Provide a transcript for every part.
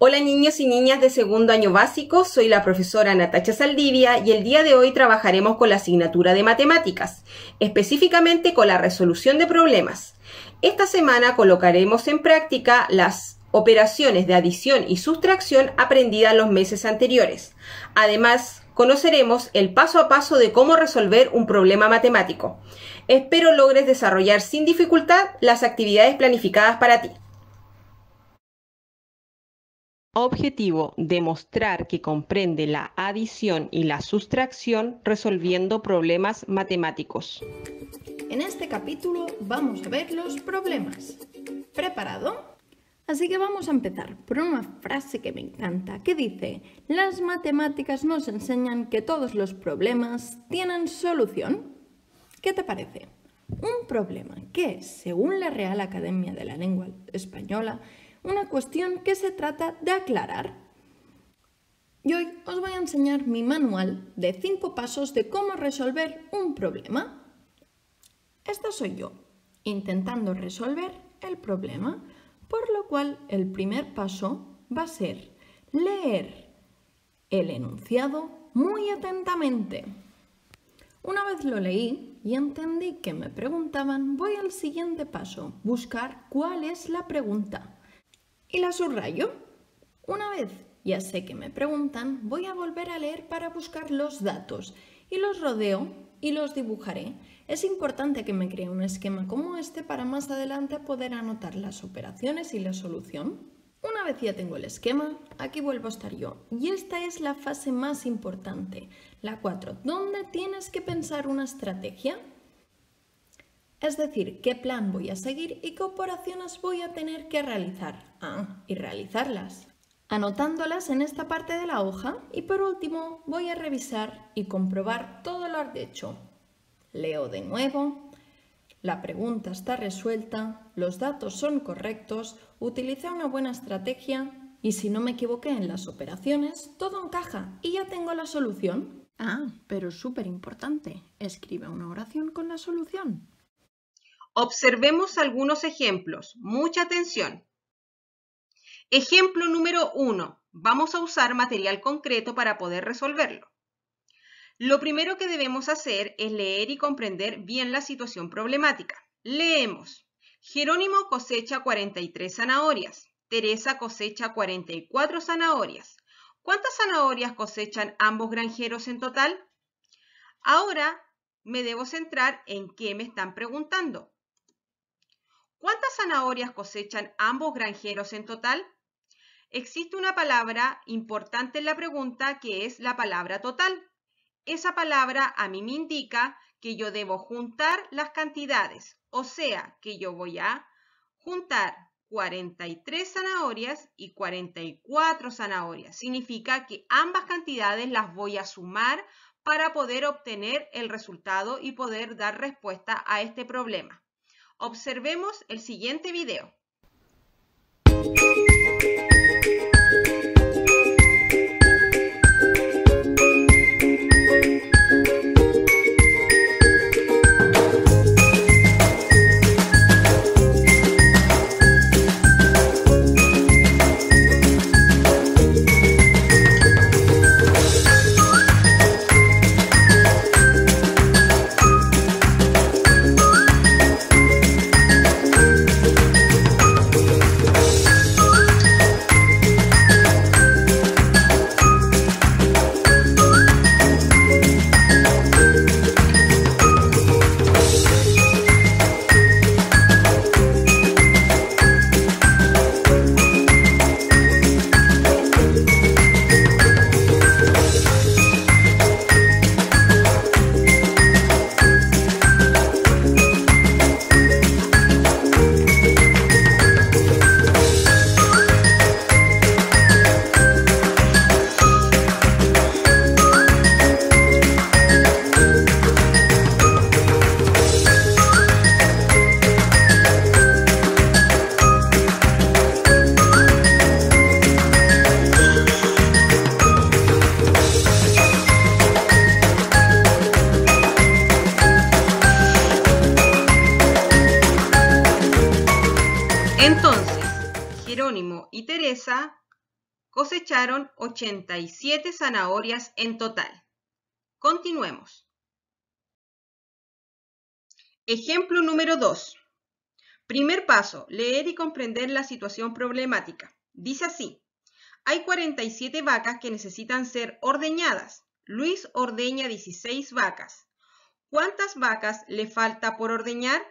Hola niños y niñas de segundo año básico, soy la profesora Natacha Saldivia y el día de hoy trabajaremos con la asignatura de matemáticas, específicamente con la resolución de problemas. Esta semana colocaremos en práctica las operaciones de adición y sustracción aprendidas los meses anteriores. Además, conoceremos el paso a paso de cómo resolver un problema matemático. Espero logres desarrollar sin dificultad las actividades planificadas para ti objetivo demostrar que comprende la adición y la sustracción resolviendo problemas matemáticos. En este capítulo vamos a ver los problemas. ¿Preparado? Así que vamos a empezar por una frase que me encanta, que dice, las matemáticas nos enseñan que todos los problemas tienen solución. ¿Qué te parece? Un problema que, según la Real Academia de la Lengua Española, una cuestión que se trata de aclarar. Y hoy os voy a enseñar mi manual de cinco pasos de cómo resolver un problema. Esta soy yo, intentando resolver el problema, por lo cual el primer paso va a ser leer el enunciado muy atentamente. Una vez lo leí y entendí que me preguntaban, voy al siguiente paso, buscar cuál es la pregunta y la subrayo. Una vez ya sé que me preguntan, voy a volver a leer para buscar los datos y los rodeo y los dibujaré. Es importante que me cree un esquema como este para más adelante poder anotar las operaciones y la solución. Una vez ya tengo el esquema, aquí vuelvo a estar yo. Y esta es la fase más importante, la 4, donde tienes que pensar una estrategia es decir, qué plan voy a seguir y qué operaciones voy a tener que realizar. Ah, y realizarlas. Anotándolas en esta parte de la hoja y por último voy a revisar y comprobar todo lo hecho. Leo de nuevo, la pregunta está resuelta, los datos son correctos, utiliza una buena estrategia y si no me equivoqué en las operaciones, todo encaja y ya tengo la solución. Ah, pero súper importante, escribe una oración con la solución. Observemos algunos ejemplos. Mucha atención. Ejemplo número 1. Vamos a usar material concreto para poder resolverlo. Lo primero que debemos hacer es leer y comprender bien la situación problemática. Leemos. Jerónimo cosecha 43 zanahorias. Teresa cosecha 44 zanahorias. ¿Cuántas zanahorias cosechan ambos granjeros en total? Ahora me debo centrar en qué me están preguntando. ¿Cuántas zanahorias cosechan ambos granjeros en total? Existe una palabra importante en la pregunta que es la palabra total. Esa palabra a mí me indica que yo debo juntar las cantidades, o sea, que yo voy a juntar 43 zanahorias y 44 zanahorias. Significa que ambas cantidades las voy a sumar para poder obtener el resultado y poder dar respuesta a este problema. Observemos el siguiente video. cosecharon 87 zanahorias en total. Continuemos. Ejemplo número 2. Primer paso, leer y comprender la situación problemática. Dice así, hay 47 vacas que necesitan ser ordeñadas. Luis ordeña 16 vacas. ¿Cuántas vacas le falta por ordeñar?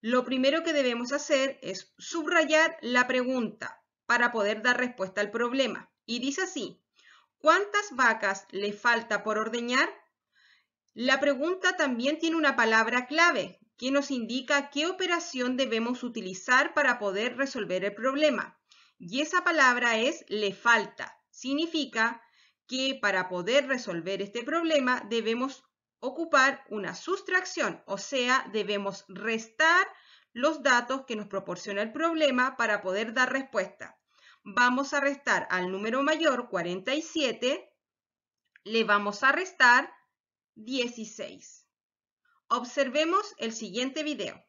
Lo primero que debemos hacer es subrayar la pregunta para poder dar respuesta al problema. Y dice así, ¿cuántas vacas le falta por ordeñar? La pregunta también tiene una palabra clave que nos indica qué operación debemos utilizar para poder resolver el problema. Y esa palabra es le falta. Significa que para poder resolver este problema debemos ocupar una sustracción, o sea, debemos restar los datos que nos proporciona el problema para poder dar respuesta vamos a restar al número mayor, 47, le vamos a restar 16. Observemos el siguiente video.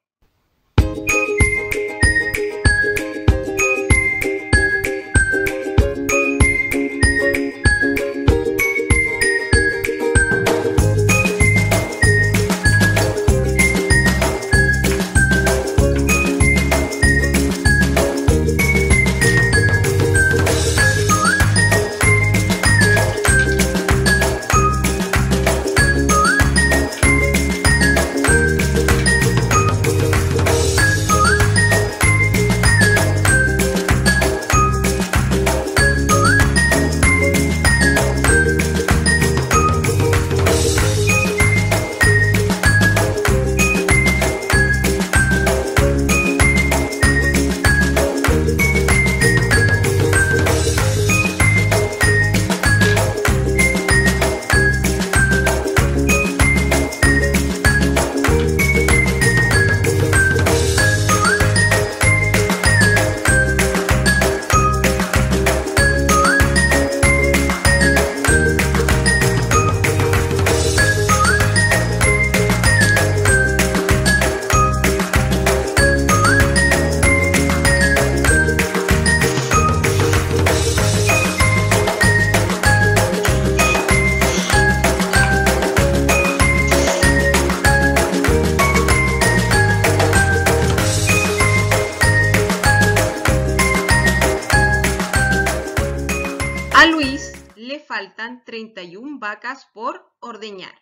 por ordeñar.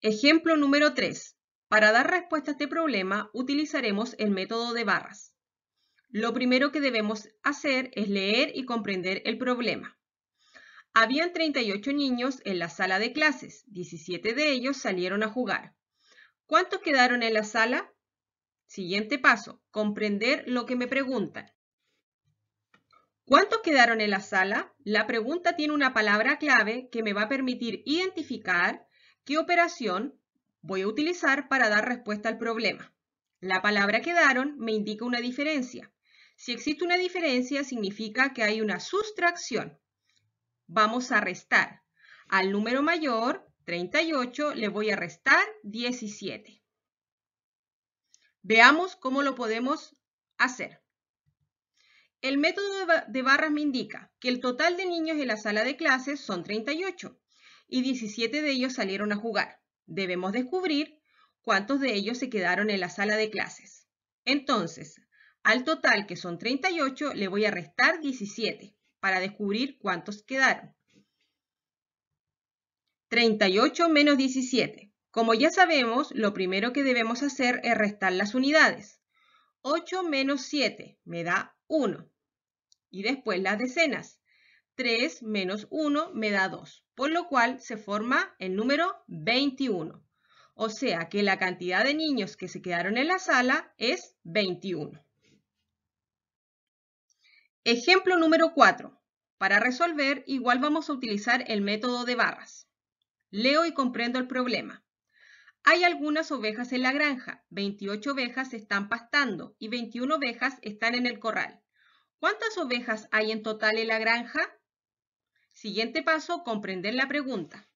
Ejemplo número 3. Para dar respuesta a este problema utilizaremos el método de barras. Lo primero que debemos hacer es leer y comprender el problema. Habían 38 niños en la sala de clases, 17 de ellos salieron a jugar. ¿Cuántos quedaron en la sala? Siguiente paso, comprender lo que me preguntan. ¿Cuántos quedaron en la sala? La pregunta tiene una palabra clave que me va a permitir identificar qué operación voy a utilizar para dar respuesta al problema. La palabra quedaron me indica una diferencia. Si existe una diferencia, significa que hay una sustracción. Vamos a restar. Al número mayor, 38, le voy a restar 17. Veamos cómo lo podemos hacer. El método de barras me indica que el total de niños en la sala de clases son 38 y 17 de ellos salieron a jugar. Debemos descubrir cuántos de ellos se quedaron en la sala de clases. Entonces, al total, que son 38, le voy a restar 17 para descubrir cuántos quedaron. 38 menos 17. Como ya sabemos, lo primero que debemos hacer es restar las unidades. 8 menos 7 me da 1 y después las decenas. 3 menos 1 me da 2, por lo cual se forma el número 21. O sea que la cantidad de niños que se quedaron en la sala es 21. Ejemplo número 4. Para resolver, igual vamos a utilizar el método de barras. Leo y comprendo el problema. Hay algunas ovejas en la granja, 28 ovejas están pastando y 21 ovejas están en el corral. ¿Cuántas ovejas hay en total en la granja? Siguiente paso, comprender la pregunta.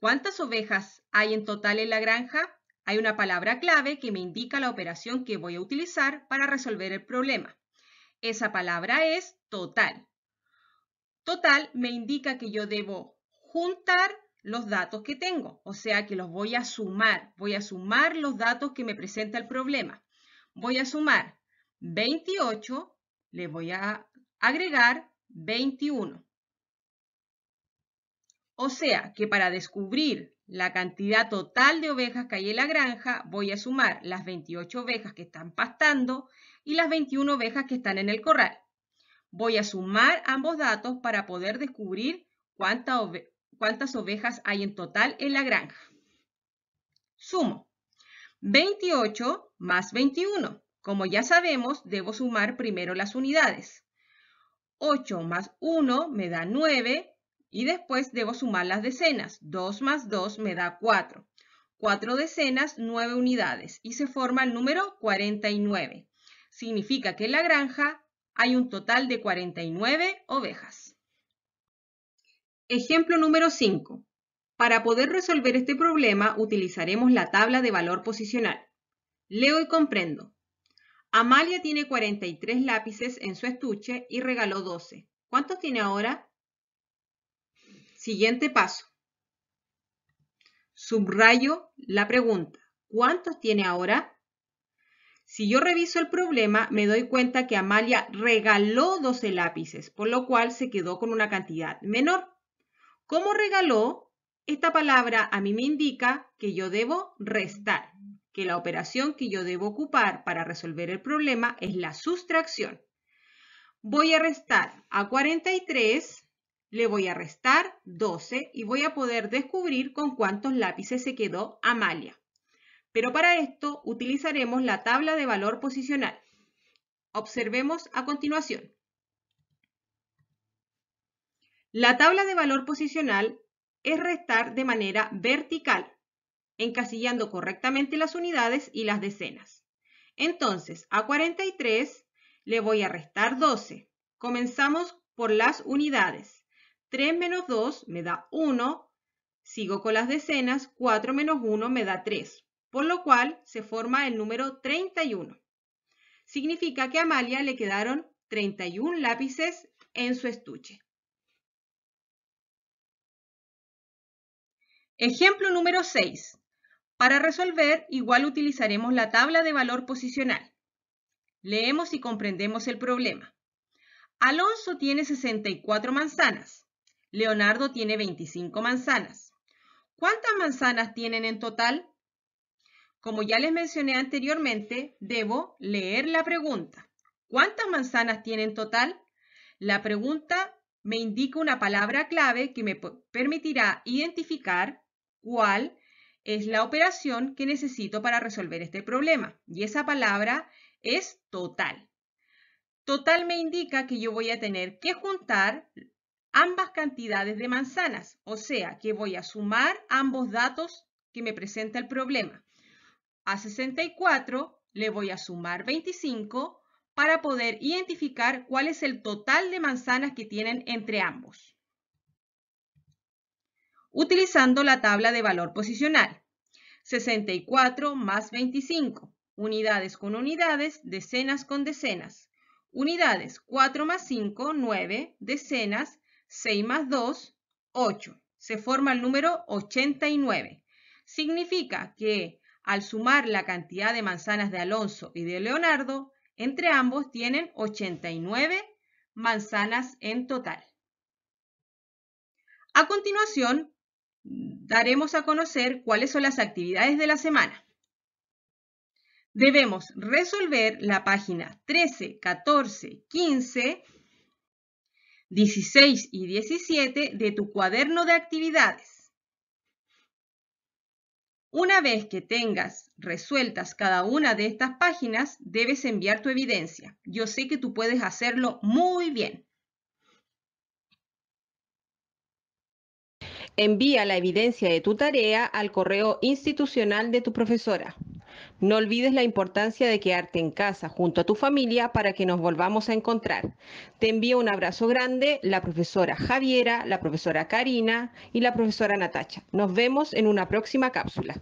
¿Cuántas ovejas hay en total en la granja? Hay una palabra clave que me indica la operación que voy a utilizar para resolver el problema. Esa palabra es total. Total me indica que yo debo juntar los datos que tengo, o sea que los voy a sumar. Voy a sumar los datos que me presenta el problema. Voy a sumar 28 le voy a agregar 21. O sea que para descubrir la cantidad total de ovejas que hay en la granja, voy a sumar las 28 ovejas que están pastando y las 21 ovejas que están en el corral. Voy a sumar ambos datos para poder descubrir cuántas ovejas hay en total en la granja. Sumo 28 más 21. Como ya sabemos, debo sumar primero las unidades. 8 más 1 me da 9 y después debo sumar las decenas. 2 más 2 me da 4. 4 decenas, 9 unidades y se forma el número 49. Significa que en la granja hay un total de 49 ovejas. Ejemplo número 5. Para poder resolver este problema utilizaremos la tabla de valor posicional. Leo y comprendo. Amalia tiene 43 lápices en su estuche y regaló 12. ¿Cuántos tiene ahora? Siguiente paso. Subrayo la pregunta. ¿Cuántos tiene ahora? Si yo reviso el problema, me doy cuenta que Amalia regaló 12 lápices, por lo cual se quedó con una cantidad menor. ¿Cómo regaló? Esta palabra a mí me indica que yo debo restar que la operación que yo debo ocupar para resolver el problema es la sustracción. Voy a restar a 43, le voy a restar 12 y voy a poder descubrir con cuántos lápices se quedó Amalia. Pero para esto utilizaremos la tabla de valor posicional. Observemos a continuación. La tabla de valor posicional es restar de manera vertical encasillando correctamente las unidades y las decenas. Entonces, a 43 le voy a restar 12. Comenzamos por las unidades. 3 menos 2 me da 1, sigo con las decenas, 4 menos 1 me da 3, por lo cual se forma el número 31. Significa que a Amalia le quedaron 31 lápices en su estuche. Ejemplo número 6. Para resolver, igual utilizaremos la tabla de valor posicional. Leemos y comprendemos el problema. Alonso tiene 64 manzanas. Leonardo tiene 25 manzanas. ¿Cuántas manzanas tienen en total? Como ya les mencioné anteriormente, debo leer la pregunta. ¿Cuántas manzanas tienen en total? La pregunta me indica una palabra clave que me permitirá identificar cuál es la operación que necesito para resolver este problema. Y esa palabra es total. Total me indica que yo voy a tener que juntar ambas cantidades de manzanas, o sea, que voy a sumar ambos datos que me presenta el problema. A 64 le voy a sumar 25 para poder identificar cuál es el total de manzanas que tienen entre ambos utilizando la tabla de valor posicional. 64 más 25, unidades con unidades, decenas con decenas. Unidades 4 más 5, 9, decenas, 6 más 2, 8. Se forma el número 89. Significa que al sumar la cantidad de manzanas de Alonso y de Leonardo, entre ambos tienen 89 manzanas en total. A continuación, daremos a conocer cuáles son las actividades de la semana. Debemos resolver la página 13, 14, 15, 16 y 17 de tu cuaderno de actividades. Una vez que tengas resueltas cada una de estas páginas, debes enviar tu evidencia. Yo sé que tú puedes hacerlo muy bien. Envía la evidencia de tu tarea al correo institucional de tu profesora. No olvides la importancia de quedarte en casa junto a tu familia para que nos volvamos a encontrar. Te envío un abrazo grande, la profesora Javiera, la profesora Karina y la profesora Natacha. Nos vemos en una próxima cápsula.